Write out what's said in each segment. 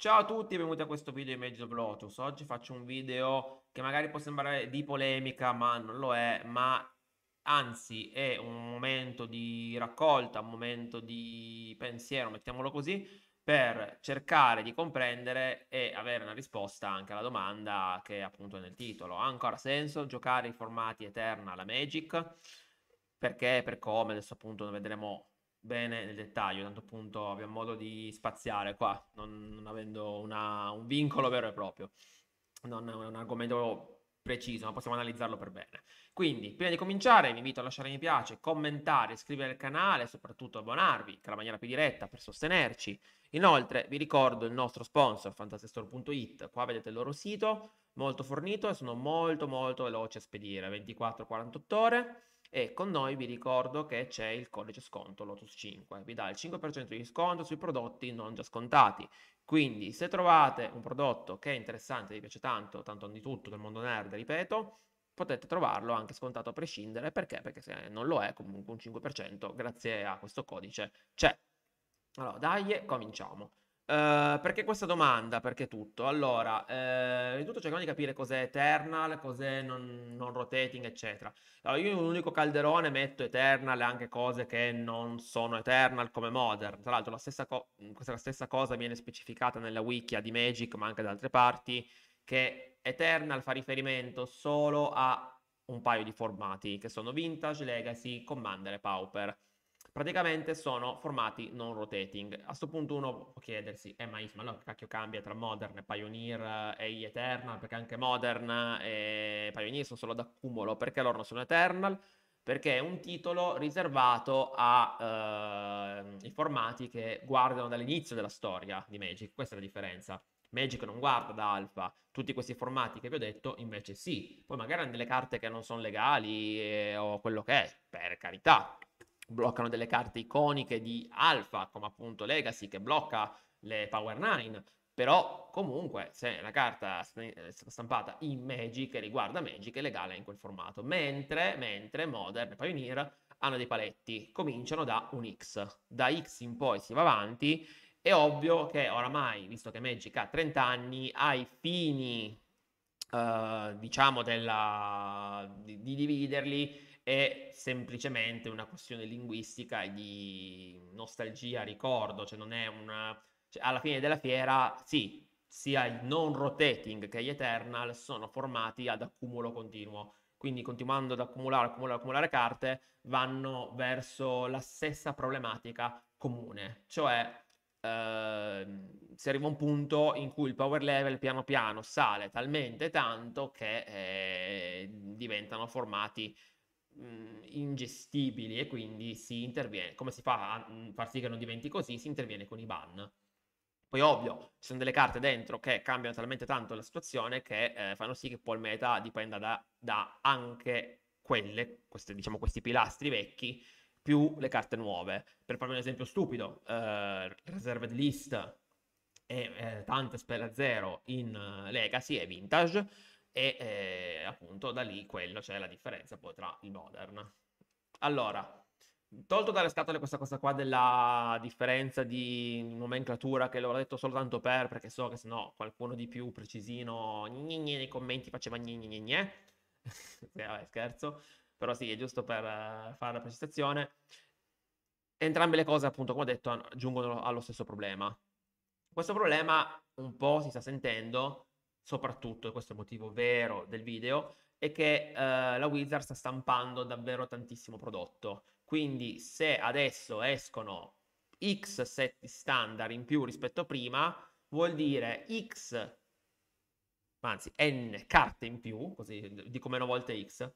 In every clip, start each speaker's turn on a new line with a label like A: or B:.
A: Ciao a tutti e benvenuti a questo video di Magic Lotus. Oggi faccio un video che magari può sembrare di polemica, ma non lo è, ma anzi è un momento di raccolta, un momento di pensiero, mettiamolo così, per cercare di comprendere e avere una risposta anche alla domanda che è appunto nel titolo. Ha ancora senso giocare i formati Eterna alla Magic? Perché, per come, adesso appunto vedremo bene nel dettaglio, tanto appunto abbiamo modo di spaziare qua, non, non avendo una, un vincolo vero e proprio, non è un argomento preciso, ma possiamo analizzarlo per bene. Quindi, prima di cominciare, vi invito a lasciare mi piace, commentare, iscrivervi al canale, soprattutto abbonarvi, che è la maniera più diretta per sostenerci. Inoltre, vi ricordo il nostro sponsor, fantasestore.it, qua vedete il loro sito, molto fornito e sono molto molto veloci a spedire, 24-48 ore e con noi vi ricordo che c'è il codice sconto Lotus 5, vi dà il 5% di sconto sui prodotti non già scontati. Quindi se trovate un prodotto che è interessante, vi piace tanto, tanto di tutto del mondo nerd, ripeto, potete trovarlo anche scontato a prescindere, perché? Perché se non lo è, comunque un 5% grazie a questo codice c'è. Allora, dai, cominciamo. Ehm, perché questa domanda? Perché tutto? Allora, eh, tutto cerchiamo di capire cos'è Eternal, cos'è non, non rotating, eccetera. Allora, io in un unico calderone metto Eternal e anche cose che non sono Eternal come Modern. Tra l'altro, la stessa co- questa stessa cosa viene specificata nella wikia di Magic, ma anche da altre parti, che Eternal fa riferimento solo a un paio di formati, che sono Vintage, Legacy, Commander e Pauper praticamente sono formati non rotating. A questo punto uno può chiedersi, eh ma Isma, allora cacchio cambia tra Modern, e Pioneer eh, e Eternal, perché anche Modern e Pioneer sono solo d'accumulo, perché loro non sono Eternal? Perché è un titolo riservato ai eh, formati che guardano dall'inizio della storia di Magic, questa è la differenza. Magic non guarda da Alpha tutti questi formati che vi ho detto, invece sì. Poi magari hanno delle carte che non sono legali eh, o quello che è, per carità, bloccano delle carte iconiche di Alpha, come appunto Legacy che blocca le Power 9, però comunque se la carta eh, stampata in Magic riguarda Magic è legale in quel formato, mentre, mentre Modern e Pioneer hanno dei paletti, cominciano da un X, da X in poi si va avanti, è ovvio che oramai, visto che Magic ha 30 anni, ai fini, eh, diciamo, della, di, di dividerli, è semplicemente una questione linguistica e di nostalgia, ricordo, cioè non è una... Cioè, alla fine della fiera, sì, sia i non rotating che gli eternal sono formati ad accumulo continuo, quindi continuando ad accumulare, accumulare, accumulare carte, vanno verso la stessa problematica comune, cioè Uh, si arriva a un punto in cui il power level piano piano sale talmente tanto che eh, diventano formati mh, ingestibili e quindi si interviene, come si fa a mh, far sì che non diventi così? Si interviene con i ban. Poi ovvio, ci sono delle carte dentro che cambiano talmente tanto la situazione che eh, fanno sì che poi il meta dipenda da, da anche quelle, queste, diciamo questi pilastri vecchi, più le carte nuove. Per farvi un esempio stupido, eh, Reserved List e eh, tante spell a zero in eh, Legacy e Vintage e eh, appunto da lì quello c'è cioè, la differenza poi tra il modern. Allora, tolto dalle scatole questa cosa qua della differenza di nomenclatura che l'ho detto soltanto per perché so che sennò qualcuno di più precisino gnigne, nei commenti faceva gnigne gnigne. Eh. Vabbè, scherzo, però sì, è giusto per uh, fare la precisazione. Entrambe le cose, appunto, come ho detto, giungono allo stesso problema. Questo problema un po' si sta sentendo soprattutto, e questo è il motivo vero del video, è che eh, la Wizard sta stampando davvero tantissimo prodotto. Quindi se adesso escono X set di standard in più rispetto a prima, vuol dire X, anzi N carte in più, così dico meno volte X,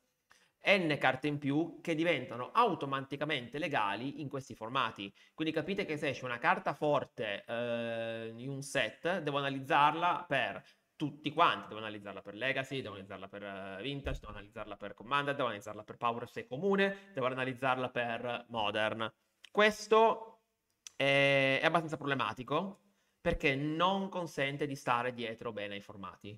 A: N carte in più che diventano automaticamente legali in questi formati. Quindi capite che se esce una carta forte eh, in un set, devo analizzarla per tutti quanti, devo analizzarla per Legacy, devo analizzarla per eh, Vintage, devo analizzarla per Commander, devo analizzarla per Power 6 comune, devo analizzarla per Modern. Questo è, è abbastanza problematico perché non consente di stare dietro bene ai formati.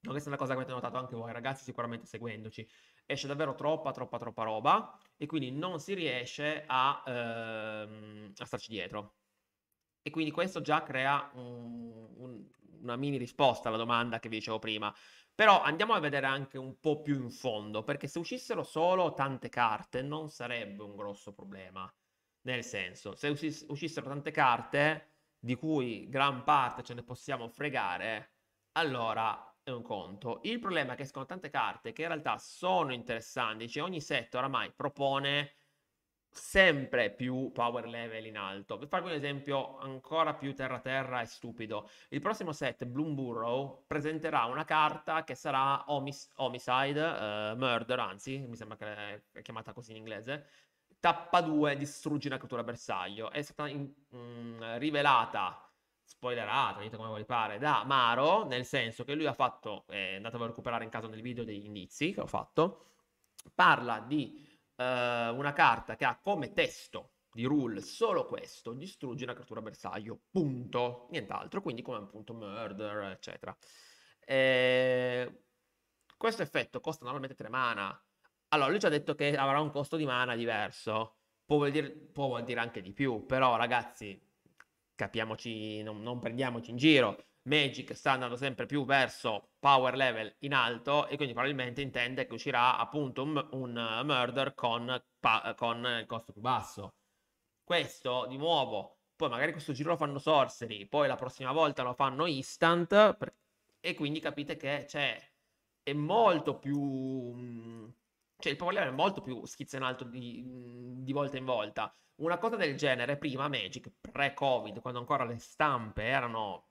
A: Non questa è una cosa che avete notato anche voi ragazzi, sicuramente seguendoci. Esce davvero troppa, troppa, troppa roba e quindi non si riesce a, ehm, a starci dietro. E quindi questo già crea un, un, una mini risposta alla domanda che vi dicevo prima. Però andiamo a vedere anche un po' più in fondo, perché se uscissero solo tante carte non sarebbe un grosso problema. Nel senso, se usciss- uscissero tante carte, di cui gran parte ce ne possiamo fregare, allora è un conto. Il problema è che escono tante carte che in realtà sono interessanti, cioè ogni set oramai propone sempre più power level in alto. Per farvi un esempio ancora più terra-terra e stupido, il prossimo set Bloom Burrow presenterà una carta che sarà homic- Homicide, uh, Murder, anzi, mi sembra che è chiamata così in inglese. Tappa 2 distruggi una creatura bersaglio. È stata in- mh, mm, rivelata spoilerata, dite come vi pare, da Maro, nel senso che lui ha fatto, eh, andatevelo a recuperare in caso nel video degli indizi che ho fatto, parla di eh, una carta che ha come testo di rule solo questo, distruggi una creatura bersaglio, punto, nient'altro, quindi come appunto murder, eccetera. E... Eh, questo effetto costa normalmente 3 mana. Allora, lui ci ha detto che avrà un costo di mana diverso, può vuol dire, può vuol dire anche di più, però ragazzi, capiamoci, non, non prendiamoci in giro. Magic sta andando sempre più verso power level in alto e quindi probabilmente intende che uscirà appunto un, un eh, murder con, pa, eh, con, il costo più basso. Questo di nuovo, poi magari questo giro lo fanno Sorcery, poi la prossima volta lo fanno Instant per... e quindi capite che c'è cioè, è molto più... Mm, cioè il power level è molto più schizzo in alto di, mm, di volta in volta. Una cosa del genere prima Magic, pre-Covid, quando ancora le stampe erano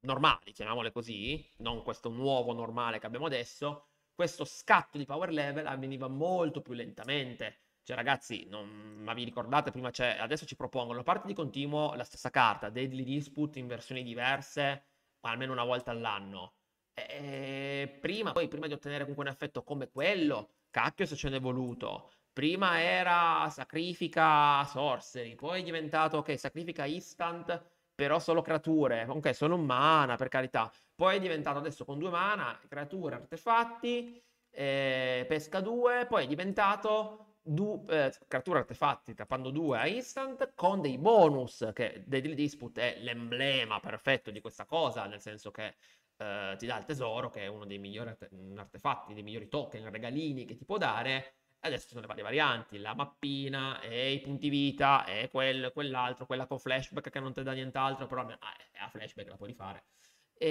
A: normali, chiamiamole così, non questo nuovo normale che abbiamo adesso, questo scatto di power level avveniva molto più lentamente. Cioè, ragazzi, non... ma vi ricordate, prima c'è, cioè, adesso ci propongono, a parte di continuo, la stessa carta, Deadly Dispute in versioni diverse, almeno una volta all'anno. E... prima, poi, prima di ottenere comunque un effetto come quello, cacchio se ce n'è voluto. Prima era sacrifica sorcery, poi è diventato, ok, sacrifica instant però solo creature. Ok, sono mana, per carità. Poi è diventato adesso con due mana, creature, artefatti, eh, pesca due, poi è diventato du- eh, creature, artefatti, tappando due a instant, con dei bonus, che Deadly Dispute è l'emblema perfetto di questa cosa, nel senso che eh, ti dà il tesoro, che è uno dei migliori arte- artefatti, dei migliori token, regalini che ti può dare, Adesso ci sono le varie varianti, la mappina, e i punti vita, e quel, quell'altro, quella con flashback che non ti dà nient'altro, però è a ah, eh, flashback la puoi rifare. E,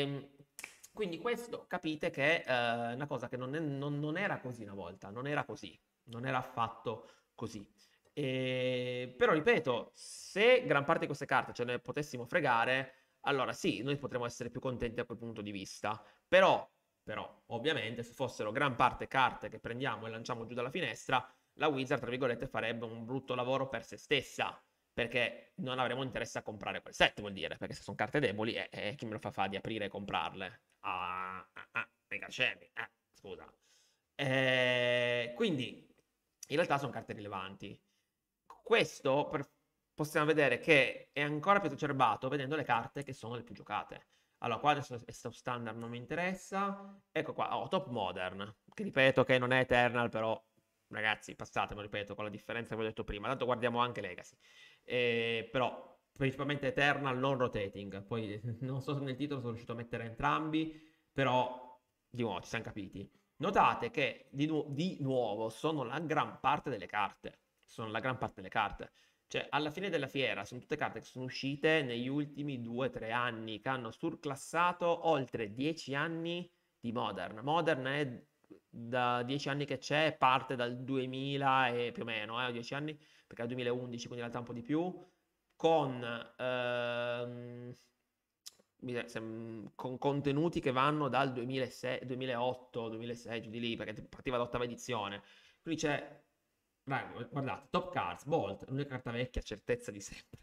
A: ehm, quindi questo capite che è eh, una cosa che non, è, non, non, era così una volta, non era così, non era affatto così. E, ehm, però ripeto, se gran parte di queste carte ce ne potessimo fregare, allora sì, noi potremmo essere più contenti a quel punto di vista, però però ovviamente se fossero gran parte carte che prendiamo e lanciamo giù dalla finestra, la Wizard, tra virgolette, farebbe un brutto lavoro per se stessa, perché non avremmo interesse a comprare quel set, vuol dire, perché se sono carte deboli, eh, eh, chi me lo fa fa di aprire e comprarle? Ah, ah, ah mega scemi, ah, eh, scusa. Eh, quindi, in realtà sono carte rilevanti. Questo per, possiamo vedere che è ancora più esacerbato vedendo le carte che sono le più giocate. Allora, qua adesso è stato standard, non mi interessa. Ecco qua, ho oh, top modern, che ripeto che non è eternal, però ragazzi, passatemelo, ripeto, con la differenza che ho detto prima. Tanto guardiamo anche legacy. Eh, però principalmente eternal non rotating. Poi non so se nel titolo sono riuscito a mettere entrambi, però di nuovo ci siamo capiti. Notate che di, nu- di nuovo sono la gran parte delle carte. Sono la gran parte delle carte cioè, alla fine della fiera sono tutte carte che sono uscite negli ultimi 2-3 anni, che hanno surclassato oltre 10 anni di Modern. Modern è da 10 anni che c'è, parte dal 2000 e più o meno, eh, 10 anni, perché è 2011, quindi in realtà un po' di più, con... Ehm, con contenuti che vanno dal 2006, 2008, 2006, giù di lì, perché partiva l'ottava edizione. Quindi c'è raga, guardate, Top Cards, Bolt, l'unica carta vecchia, certezza di sempre.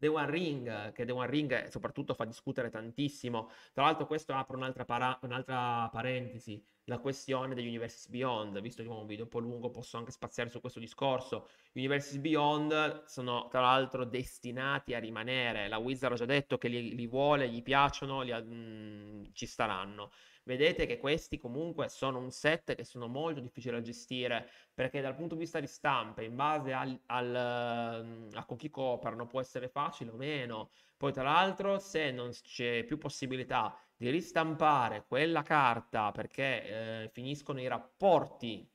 A: The One Ring, che The One Ring soprattutto fa discutere tantissimo. Tra l'altro questo apre un'altra, para- un'altra parentesi, la questione degli Universes Beyond, visto che è un video un po' lungo posso anche spaziare su questo discorso. Gli Universes Beyond sono tra l'altro destinati a rimanere, la Wizard ha già detto che li, li vuole, gli piacciono, li, mh, mm, ci staranno vedete che questi comunque sono un set che sono molto difficili da gestire perché dal punto di vista di stampe, in base al, al, ehm, a con chi coprono, può essere facile o meno. Poi tra l'altro se non c'è più possibilità di ristampare quella carta perché eh, finiscono i rapporti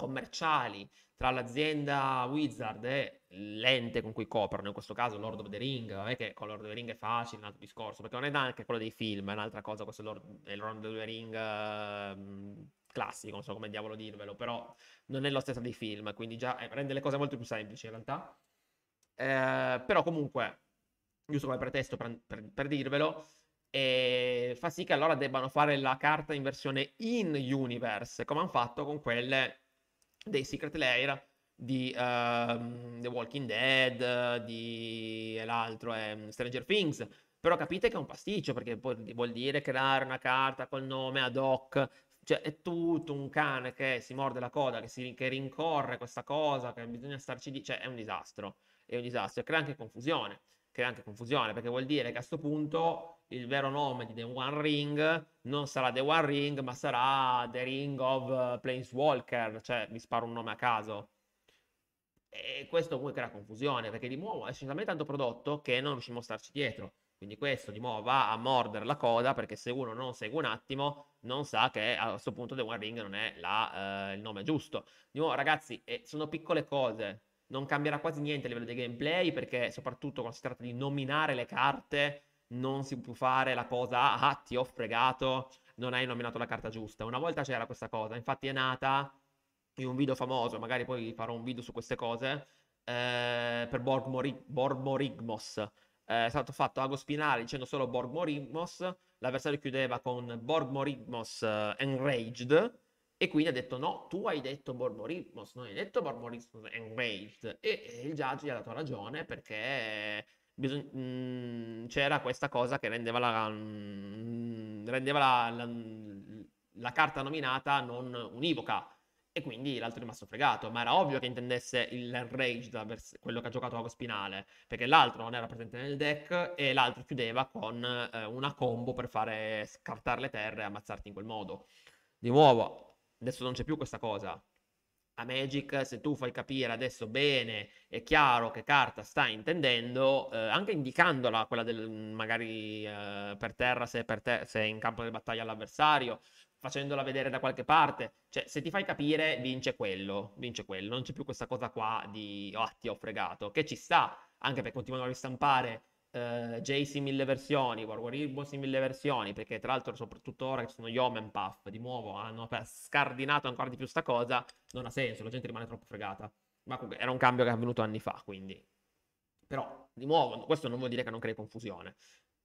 A: commerciali tra l'azienda Wizard e l'ente con cui coprono, in questo caso Lord of the Ring, non che con Lord of the Ring è facile, un altro discorso, perché non è neanche quello dei film, è un'altra cosa, questo è Lord, è Lord of the Ring uh, classico, non so come diavolo dirvelo, però non è lo stesso dei film, quindi già eh, rende le cose molto più semplici in realtà. Eh, però comunque, giusto come pretesto per, per, per dirvelo, e eh, fa sì che allora debbano fare la carta in versione in universe, come hanno fatto con quelle dei Secret Lair di uh, The Walking Dead, di l'altro è Stranger Things. Però capite che è un pasticcio, perché vuol dire creare una carta col nome ad hoc, cioè è tutto un cane che si morde la coda, che, si, che rincorre questa cosa, che bisogna starci di... cioè è un disastro, è un disastro, e crea anche confusione crea anche confusione perché vuol dire che a questo punto il vero nome di The One Ring non sarà The One Ring ma sarà The Ring of Planeswalker, cioè mi sparo un nome a caso. E questo comunque crea confusione perché di nuovo è talmente tanto prodotto che non riusciamo a starci dietro. Quindi questo di nuovo va a mordere la coda perché se uno non segue un attimo non sa che a questo punto The One Ring non è la, eh, il nome giusto. Di nuovo ragazzi, eh, sono piccole cose, non cambierà quasi niente a livello di gameplay perché soprattutto quando si tratta di nominare le carte non si può fare la cosa ah, ah ti ho fregato, non hai nominato la carta giusta. Una volta c'era questa cosa, infatti è nata in un video famoso, magari poi farò un video su queste cose, eh, per Borgmori- Borgmorigmos. Eh, è stato fatto Ago Spinale dicendo solo Borgmorigmos, l'avversario chiudeva con Borgmorigmos eh, Enraged, e quindi ha detto no, tu hai detto Bormorismos, non hai detto Bormorismos and E, e, il giudice gli ha dato ragione perché bisog- mh, mm, c'era questa cosa che rendeva la, mh, mm, rendeva la, la, la carta nominata non univoca. E quindi l'altro è rimasto fregato. Ma era ovvio che intendesse il Enraged, quello che ha giocato a Spinale, perché l'altro non era presente nel deck e l'altro chiudeva con eh, una combo per fare scartare le terre e ammazzarti in quel modo. Di nuovo, adesso non c'è più questa cosa. A Magic, se tu fai capire adesso bene e chiaro che carta sta intendendo, eh, anche indicandola, quella del mm, magari eh, per terra se, per te- se è in campo di battaglia all'avversario, facendola vedere da qualche parte. Cioè, se ti fai capire, vince quello, vince quello. Non c'è più questa cosa qua di, oh, ti ho fregato, che ci sta, anche perché continuano a ristampare eh, JS in mille versioni, War Ribbons in mille versioni, perché tra l'altro soprattutto ora che sono gli Omen Puff, di nuovo hanno scardinato ancora di più sta cosa, non ha senso, la gente rimane troppo fregata. Ma comunque era un cambio che è avvenuto anni fa, quindi... Però, di nuovo, questo non vuol dire che non crei confusione.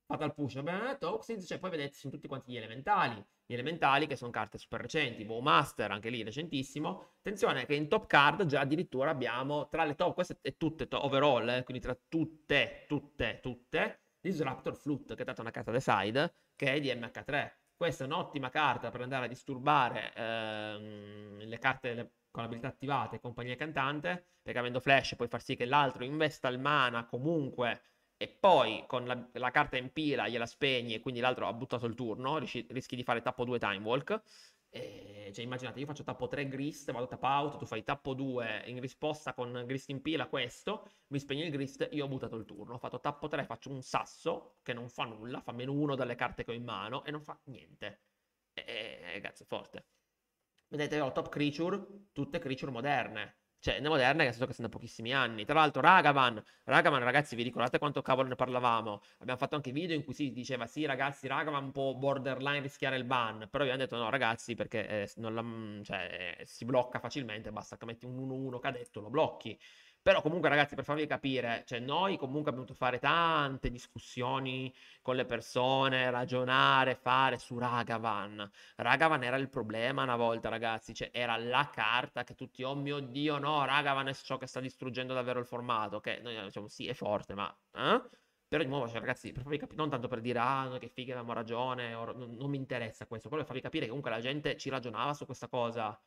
A: Fatal Push, abbiamo detto, Oxid, cioè poi vedete sono tutti quanti gli elementali, gli elementali che sono carte super recenti, Bowmaster anche lì recentissimo, attenzione che in top card già addirittura abbiamo tra le top, queste è tutte top, overall, eh, quindi tra tutte, tutte, tutte, Disruptor Flute che è stata una carta side che è di MH3, questa è un'ottima carta per andare a disturbare ehm, le carte le, con abilità attivate e compagnia cantante, perché avendo flash puoi far sì che l'altro investa il mana comunque e poi con la, la, carta in pila gliela spegni e quindi l'altro ha buttato il turno, rischi, rischi di fare tappo 2 time walk. E, cioè, immaginate, io faccio tappo 3 grist, vado tap out, tu fai tappo 2 in risposta con grist in pila questo, mi spegni il grist, io ho buttato il turno, ho fatto tappo 3, faccio un sasso che non fa nulla, fa meno 1 dalle carte che ho in mano e non fa niente. E, e, cazzo, è forte. Vedete, ho top creature, tutte creature moderne cioè, nel moderna, è senso che sono da pochissimi anni. Tra l'altro, Ragavan, Ragavan, ragazzi, vi ricordate quanto cavolo ne parlavamo? Abbiamo fatto anche video in cui si diceva, sì, ragazzi, Ragavan può borderline rischiare il ban. Però vi hanno detto, no, ragazzi, perché eh, la, mm, cioè, eh, si blocca facilmente, basta che metti un 1-1 cadetto, lo blocchi. Però comunque ragazzi, per farvi capire, cioè noi comunque abbiamo dovuto fare tante discussioni con le persone, ragionare, fare su Ragavan. Ragavan era il problema una volta, ragazzi, cioè era la carta che tutti, oh mio Dio, no, Ragavan è ciò che sta distruggendo davvero il formato, che noi diciamo sì, è forte, ma... Eh? Però di nuovo, cioè, ragazzi, per farvi capire, non tanto per dire, ah, no, che figa, avevamo ragione, o, non, non mi interessa questo, quello per farvi capire che comunque la gente ci ragionava su questa cosa.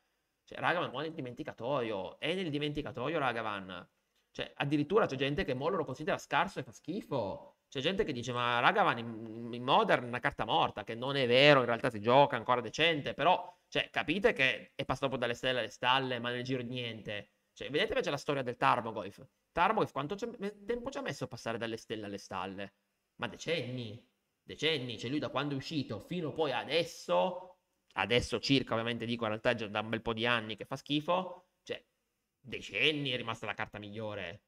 A: Cioè, Ragavan è nel dimenticatoio. È nel dimenticatoio raga, Van. Cioè, addirittura c'è gente che Mollo lo considera scarso e fa schifo. C'è gente che dice, ma raga, Van, in Modern è una carta morta, che non è vero, in realtà si gioca ancora decente, però, cioè, capite che è passato dalle stelle alle stalle, ma nel giro di niente. Cioè, vedete invece la storia del Tarmogoyf. Tarmogoyf quanto tempo ci ha messo a passare dalle stelle alle stalle? Ma decenni, decenni, cioè lui da quando è uscito fino poi adesso adesso circa, ovviamente dico in realtà è da un bel po' di anni che fa schifo, cioè decenni è rimasta la carta migliore.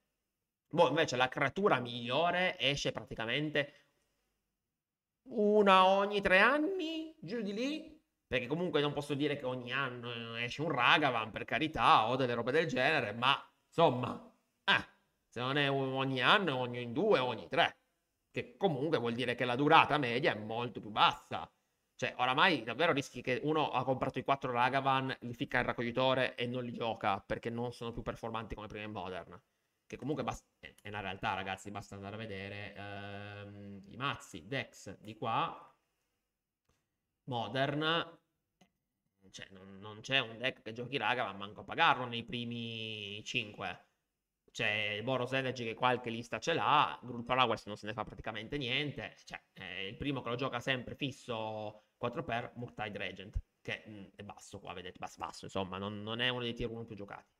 A: Boh, invece la creatura migliore esce praticamente una ogni tre anni, giù di lì, perché comunque non posso dire che ogni anno esce un Ragavan, per carità, o delle robe del genere, ma insomma, eh, se non è ogni anno, ogni due, ogni tre, che comunque vuol dire che la durata media è molto più bassa. Cioè, oramai davvero rischi che uno ha comprato i quattro Ragavan, li ficca il raccoglitore e non li gioca perché non sono più performanti come prima in Modern. Che comunque bast- è una realtà, ragazzi, basta andare a vedere ehm, i mazzi, Dex di qua, Modern, cioè, non, non, c'è un deck che giochi Ragavan manco a pagarlo nei primi 5. C'è il Boros Energy che qualche lista ce l'ha, Grul Paraguay non se ne fa praticamente niente, cioè, è il primo che lo gioca sempre fisso 4 per Murtide Regent, che mh, mm, è basso qua, vedete, basso, basso insomma, non, non, è uno dei tier 1 più giocati.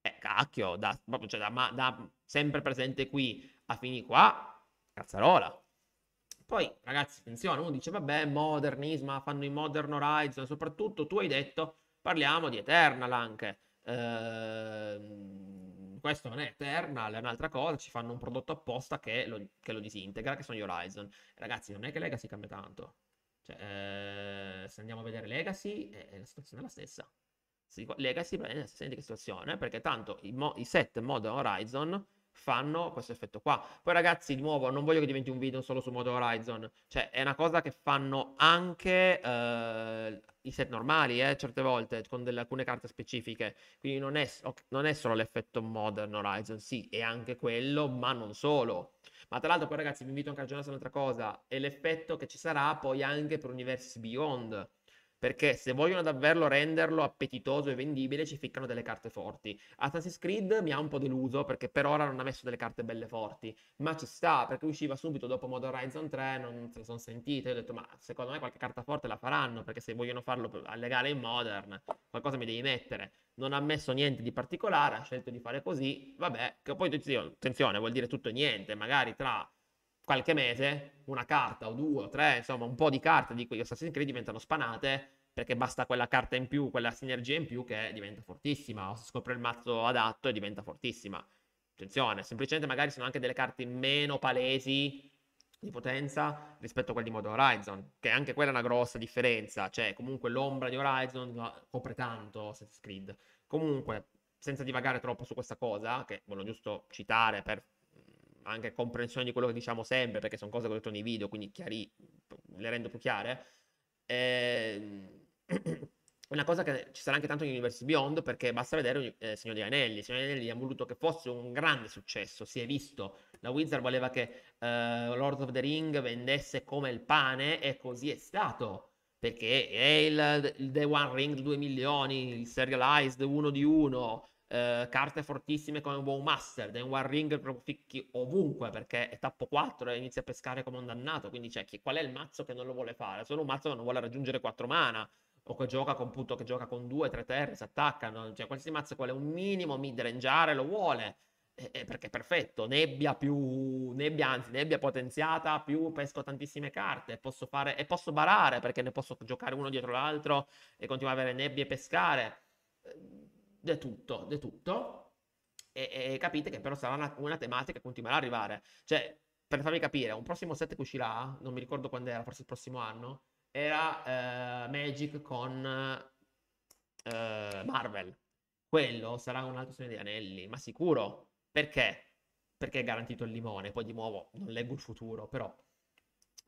A: Eh, cacchio, da, proprio, cioè, da, ma, da sempre presente qui a fini qua, cazzarola. Poi, ragazzi, attenzione, uno dice, vabbè, modernismo, fanno i Modern Horizon, soprattutto tu hai detto, parliamo di Eternal anche. Ehm, questo non è Eternal, è un'altra cosa, ci fanno un prodotto apposta che lo, che lo disintegra, che sono gli Horizon. Ragazzi, non è che Lega si cambia tanto. Cioè, eh, se andiamo a vedere Legacy, eh, la situazione è la stessa. Legacy è la stessa situazione, perché tanto i, mo- i set Modern Horizon fanno questo effetto qua. Poi ragazzi, di nuovo, non voglio che diventi un video solo su Modern Horizon, cioè è una cosa che fanno anche eh, i set normali, eh, certe volte, con delle, alcune carte specifiche. Quindi non è, non è solo l'effetto Modern Horizon, sì, è anche quello, ma non solo. Ma tra l'altro poi ragazzi vi invito anche a ragionare su un'altra cosa, è l'effetto che ci sarà poi anche per Universi Beyond perché se vogliono davvero renderlo appetitoso e vendibile ci ficcano delle carte forti. Assassin's Creed mi ha un po' deluso perché per ora non ha messo delle carte belle forti, ma ci sta perché usciva subito dopo Modern Horizon 3, non se ne sono sentite, ho detto ma secondo me qualche carta forte la faranno perché se vogliono farlo legale in Modern qualcosa mi devi mettere. Non ha messo niente di particolare, ha scelto di fare così, vabbè, che poi attenzione, vuol dire tutto e niente, magari tra qualche mese una carta o due o tre, insomma un po' di carte di quegli Assassin's Creed diventano spanate perché basta quella carta in più, quella sinergia in più che diventa fortissima o si scopre il mazzo adatto e diventa fortissima. Attenzione, semplicemente magari sono anche delle carte meno palesi di potenza rispetto a quelle di modo Horizon, che anche quella è una grossa differenza, cioè comunque l'ombra di Horizon copre tanto Assassin's Creed. Comunque, senza divagare troppo su questa cosa, che voglio giusto citare per anche comprensione di quello che diciamo sempre, perché sono cose che ho detto nei video, quindi chiari, le rendo più chiare. Eh, una cosa che ci sarà anche tanto in Universe Beyond, perché basta vedere eh, Signore degli Anelli. Signore degli Anelli ha voluto che fosse un grande successo, si è visto. La Wizard voleva che eh, Lord of the Ring vendesse come il pane, e così è stato perché è il, il The One Ring 2 milioni, il Serialized 1 di 1, eh, carte fortissime come Master, Den One Ring proprio ficchi ovunque perché è tappo 4 e inizia a pescare come un dannato, quindi c'è chi, qual è il mazzo che non lo vuole fare? Solo un mazzo che non vuole raggiungere 4 mana o che gioca con punto che gioca con 2, 3 terre, si attaccano, cioè qualsiasi mazzo quale un minimo midrangeare lo vuole. Eh, perché è perfetto, nebbia più nebbia, anzi, nebbia potenziata, più pesco tantissime carte posso fare, e posso barare perché ne posso giocare uno dietro l'altro e continuare a avere nebbie e pescare di tutto, di tutto. E, e, capite che però sarà una, una tematica che continuerà ad arrivare. Cioè, per farvi capire, un prossimo set che uscirà, non mi ricordo quando era, forse il prossimo anno, era eh, Magic con eh, Marvel. Quello sarà un altro Signore degli Anelli, ma sicuro. Perché? Perché è garantito il limone. Poi di nuovo, non leggo il futuro, però...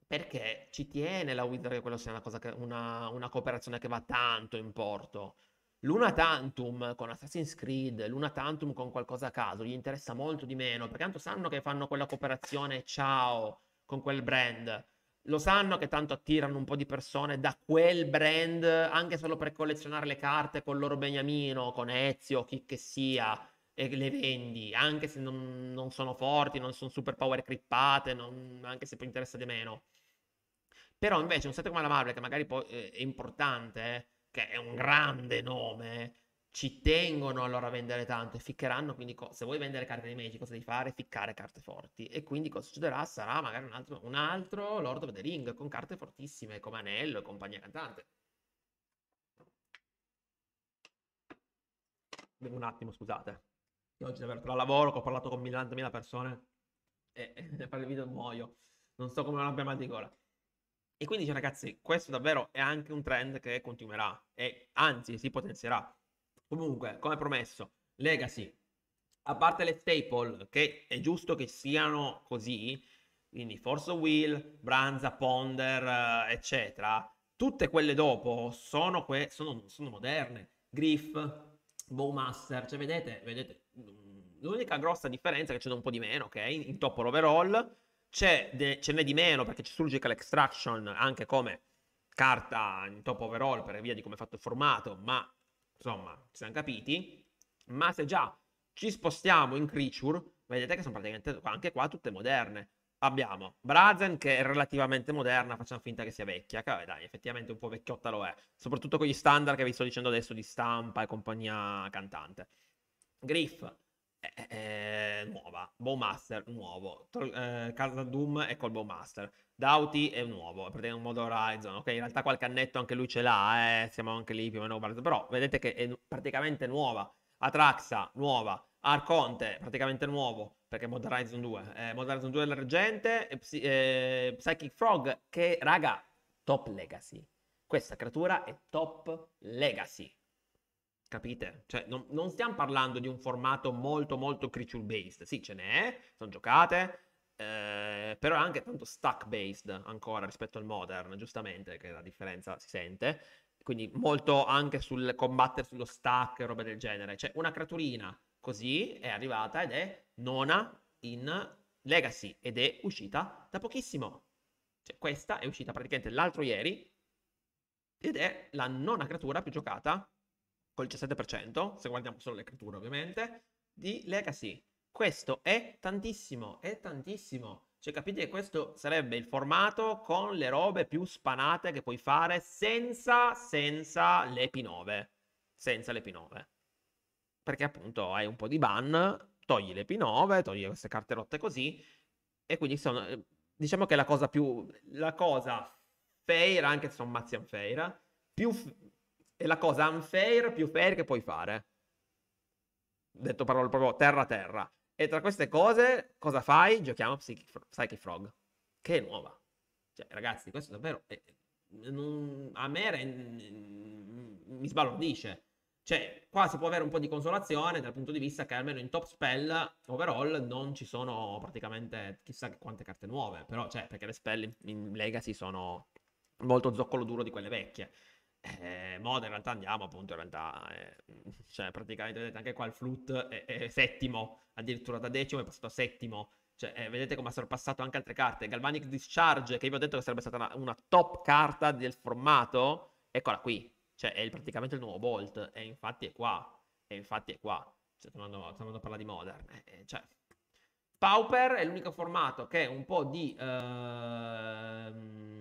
A: Perché ci tiene la Wizard che quella sia una, che, una, una cooperazione che va tanto in porto l'una tantum con Assassin's Creed, l'una tantum con qualcosa a caso, gli interessa molto di meno, perché tanto sanno che fanno quella cooperazione ciao con quel brand. Lo sanno che tanto attirano un po' di persone da quel brand, anche solo per collezionare le carte con il loro beniamino, con Ezio, chi che sia, e le vendi, anche se non, non sono forti, non sono super power crippate, non, anche se poi interessa di meno. Però invece un set come la Marvel, che magari è importante, eh, che è un grande nome, ci tengono allora a vendere tanto e ficcheranno, quindi co- se vuoi vendere carte di Magic cosa devi fare? Ficcare carte forti. E quindi cosa succederà? Sarà magari un altro, un altro Lord of the Ring con carte fortissime come Anello e compagnia cantante. un attimo, scusate. Oggi è aperto la lavoro, che ho parlato con 90.000 persone e nel fare il video muoio. Non so come non abbia mal di gola. E quindi ragazzi, questo davvero è anche un trend che continuerà e anzi si potenzierà. Comunque, come promesso, Legacy, a parte le staple, che è giusto che siano così, quindi Force Wheel, Branza, Ponder, eh, eccetera, tutte quelle dopo sono, que- sono, sono moderne. Griff, Bowmaster, cioè vedete, vedete, mm, l'unica grossa differenza è che c'è un po' di meno, ok? okay? in top overall de- ce n'è di meno perché c'è Surgical Extraction anche come carta in top overall per via di come è fatto il formato, ma insomma, ci siamo capiti. Ma se già ci spostiamo in creature, vedete che sono praticamente anche qua tutte moderne. Abbiamo Brazen che è relativamente moderna, facciamo finta che sia vecchia, che vabbè dai, effettivamente un po' vecchiotta lo è, soprattutto con gli standard che vi sto dicendo adesso di stampa e compagnia cantante. Griff, è eh, eh, nuova. Bowmaster, nuovo. Tro- eh, Casa Doom è col Bowmaster. Dauti è nuovo, prendiamo praticamente un modo Horizon. Ok, in realtà qualche annetto anche lui ce l'ha, eh? siamo anche lì più o meno. Però vedete che è praticamente nuova. Atraxa, nuova. Arconte, praticamente nuovo, perché Modern Horizon 2. Eh, Mod Horizon 2 è l'argente. Psy- eh, Psychic Frog, che raga, top legacy. Questa creatura è top legacy. Capite? Cioè, non, non stiamo parlando di un formato molto, molto creature based. Sì, ce n'è, sono giocate, eh, però è anche tanto stack based ancora rispetto al modern, giustamente, che la differenza si sente. Quindi molto anche sul combattere sullo stack e roba del genere. Cioè, una creaturina così è arrivata ed è nona in Legacy ed è uscita da pochissimo. Cioè, questa è uscita praticamente l'altro ieri ed è la nona creatura più giocata col 17%, se guardiamo solo le creature ovviamente, di legacy. Questo è tantissimo, è tantissimo. Cioè capite che questo sarebbe il formato con le robe più spanate che puoi fare senza, senza le P9. Senza le P9. Perché appunto hai un po' di ban, togli le P9, togli queste carte rotte così, e quindi sono, diciamo che la cosa più, la cosa fair, anche se sono mazzi fair, più, è la cosa unfair più fair che puoi fare. Detto parola proprio terra-terra. E tra queste cose, cosa fai? Giochiamo a Psychic, Fro- Psychic Frog, che è nuova. Cioè, ragazzi, questo davvero... È, non, a me re, mi sbalordisce. Cioè, qua si può avere un po' di consolazione dal punto di vista che almeno in top spell overall non ci sono praticamente chissà quante carte nuove. Però, cioè, perché le spell in, in Legacy sono molto zoccolo duro di quelle vecchie eh, Moda in realtà andiamo appunto in realtà eh, cioè praticamente vedete anche qua il flut è, è settimo addirittura da decimo è passato a settimo cioè, eh, vedete come ha sorpassato anche altre carte Galvanic Discharge che vi ho detto che sarebbe stata una, una top carta del formato eccola qui cioè è il, praticamente il nuovo Bolt e infatti è qua e infatti è qua cioè, stiamo andando, a parlare di Modern eh, eh, cioè Pauper è l'unico formato che è un po' di ehm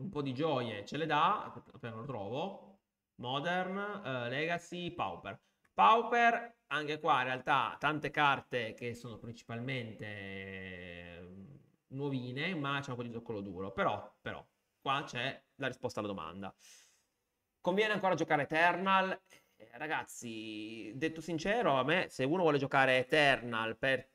A: un po' di gioie ce le dà, appena lo trovo, Modern, eh, Legacy, Pauper. Pauper, anche qua in realtà tante carte che sono principalmente eh, nuovine, ma c'è un po' di zoccolo duro, però, però, qua c'è la risposta alla domanda. Conviene ancora giocare Eternal? Eh, ragazzi, detto sincero, a me se uno vuole giocare Eternal per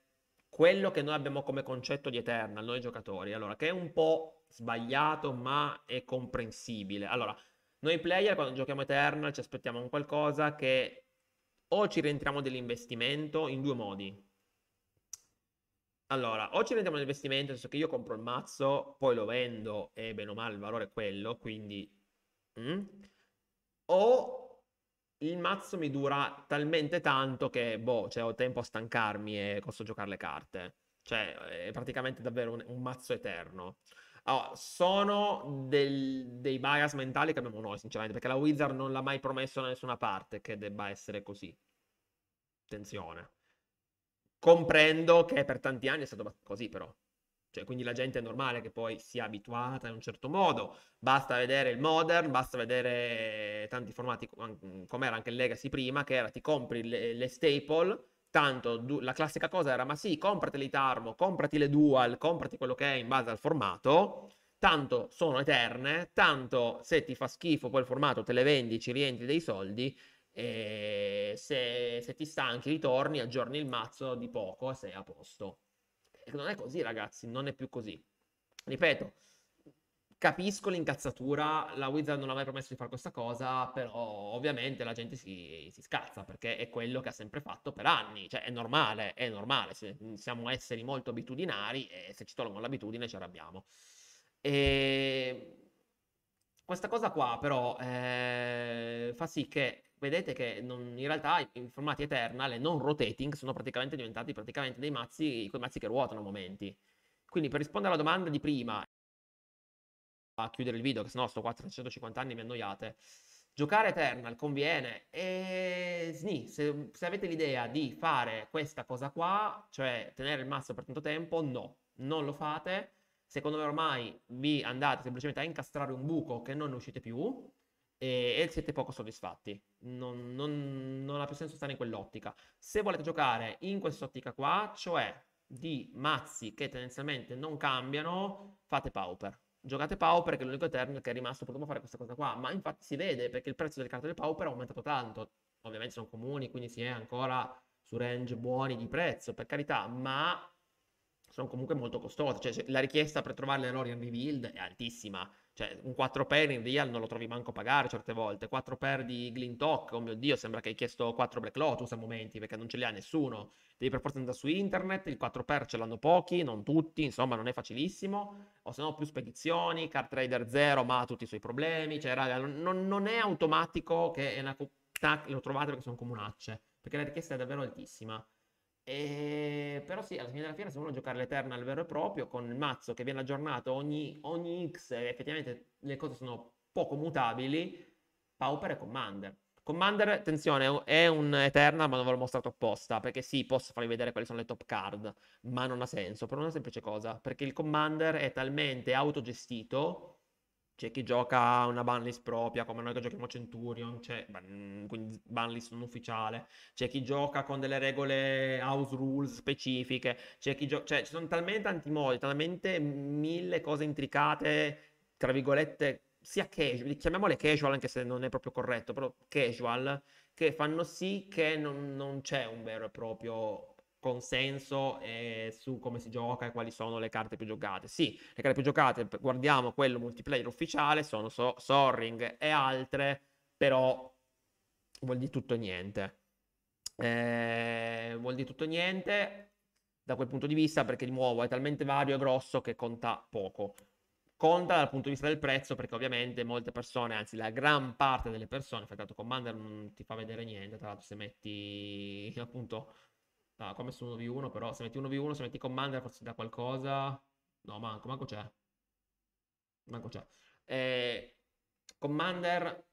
A: quello che noi abbiamo come concetto di Eternal, noi giocatori, allora che è un po' sbagliato, ma è comprensibile. Allora, noi player quando giochiamo Eternal ci aspettiamo un qualcosa che o ci rientriamo dell'investimento in due modi. Allora, o ci rientriamo nell'investimento, nel senso che io compro il mazzo, poi lo vendo e bene o male il valore è quello, quindi... Mm? O il mazzo mi dura talmente tanto che, boh, cioè, ho tempo a stancarmi e posso giocare le carte. Cioè, è praticamente davvero un, un mazzo eterno. Allora, sono del, dei bias mentali che abbiamo noi, sinceramente, perché la Wizard non l'ha mai promesso da nessuna parte che debba essere così. Attenzione. Comprendo che per tanti anni è stato così, però. Cioè, quindi la gente è normale che poi sia abituata in un certo modo. Basta vedere il modern, basta vedere tanti formati, com'era anche il legacy prima, che era ti compri le, le staple tanto du- la classica cosa era ma sì, comprati le Itarmo, comprati le Dual, comprati quello che è in base al formato, tanto sono eterne, tanto se ti fa schifo quel formato te le vendi, ci rientri dei soldi, e eh, se, se ti stanchi ritorni, aggiorni il mazzo di poco e sei a posto. E non è così ragazzi, non è più così. Ripeto, Capisco l'incazzatura, la Wizard non ha mai promesso di fare questa cosa, però ovviamente la gente si, si, scazza perché è quello che ha sempre fatto per anni, cioè è normale, è normale, siamo esseri molto abitudinari e se ci tolgono l'abitudine ci arrabbiamo. E... Ehm, questa cosa qua però eh, fa sì che vedete che non, in realtà in formati Eternal e non rotating sono praticamente diventati praticamente dei mazzi, quei mazzi che ruotano a momenti. Quindi per rispondere alla domanda di prima, a chiudere il video, che sennò sto qua 350 anni mi annoiate. Giocare Eternal conviene e sni, se, se, avete l'idea di fare questa cosa qua, cioè tenere il mazzo per tanto tempo, no, non lo fate. Secondo me ormai vi andate semplicemente a incastrare un buco che non ne uscite più e, e siete poco soddisfatti. Non, non, non ha più senso stare in quell'ottica. Se volete giocare in quest'ottica qua, cioè di mazzi che tendenzialmente non cambiano, fate Pauper giocate Pauper che è l'unico Eternal che è rimasto purtroppo fare questa cosa qua, ma infatti si vede perché il prezzo delle carte del Pauper è aumentato tanto, ovviamente sono comuni quindi si è ancora su range buoni di prezzo per carità, ma sono comunque molto costose, cioè, la richiesta per trovare l'Orion Rebuild è altissima, cioè, un 4 per in real non lo trovi manco pagare certe volte. 4 per di Glintock, oh mio dio, sembra che hai chiesto 4 Black Lotus a momenti perché non ce li ha nessuno. Devi per forza andare su internet, il 4 per ce l'hanno pochi, non tutti, insomma non è facilissimo. O se no più spedizioni, Card Trader 0 ma ha tutti i suoi problemi. Cioè, raga, non, non è automatico che è una... lo trovate perché sono comunacce, perché la richiesta è davvero altissima. E... Ehm, però sì, alla fine della fiera se uno giocare l'Eternal vero e proprio con il mazzo che viene aggiornato ogni, ogni X, effettivamente le cose sono poco mutabili, Pauper e Commander. Commander, attenzione, è un Eternal, ma non ve l'ho mostrato apposta, perché sì, posso farvi vedere quali sono le top card, ma non ha senso, per una semplice cosa, perché il Commander è talmente autogestito c'è chi gioca una banlist propria, come noi che giochiamo Centurion, c'è, mm, quindi banlist non ufficiale. C'è chi gioca con delle regole house rules specifiche. C'è chi gioca... Cioè, ci sono talmente tanti modi, talmente mille cose intricate, tra virgolette, sia casual, chiamiamole casual anche se non è proprio corretto, però casual, che fanno sì che non, non c'è un vero e proprio consenso eh, su come si gioca e quali sono le carte più giocate. Sì, le carte più giocate, guardiamo quello multiplayer ufficiale, sono so- Soaring e altre, però vuol dire tutto niente. Eh, vuol dire tutto niente da quel punto di vista perché di nuovo è talmente vario e grosso che conta poco. Conta dal punto di vista del prezzo perché ovviamente molte persone, anzi la gran parte delle persone, tanto Commander non ti fa vedere niente, tra l'altro se metti appunto No, qua ho messo 1v1, però se metti 1v1, se metti commander forse da qualcosa. No, manco, manco c'è. Manco c'è. Eh, commander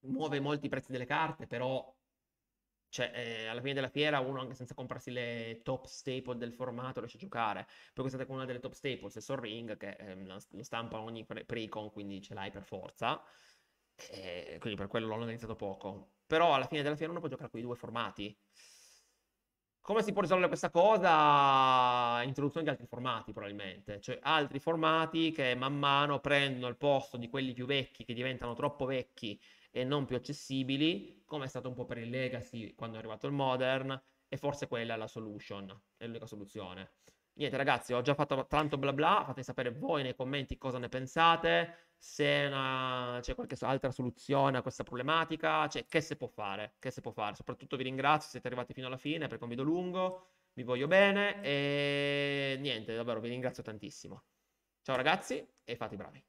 A: muove molti prezzi delle carte, però cioè, eh, alla fine della fiera uno anche senza comprarsi le top staple del formato riesce a giocare. Poi questa è una delle top staple, se Ring, che eh, lo stampa ogni pre- con quindi ce l'hai per forza. Eh, quindi per quello l'ho organizzato poco. Però alla fine della fiera uno può giocare con i due formati. Come si può risolvere questa cosa? Introduzione di altri formati, probabilmente, cioè altri formati che man mano prendono il posto di quelli più vecchi che diventano troppo vecchi e non più accessibili, come è stato un po' per il legacy quando è arrivato il modern, e forse quella è la solution, è l'unica soluzione. Niente ragazzi, ho già fatto tanto bla bla, fate sapere voi nei commenti cosa ne pensate se una, c'è qualche altra soluzione a questa problematica, cioè che si può fare, che si può fare. Soprattutto vi ringrazio, siete arrivati fino alla fine perché un video lungo, vi voglio bene e niente, davvero vi ringrazio tantissimo. Ciao ragazzi e fate i bravi.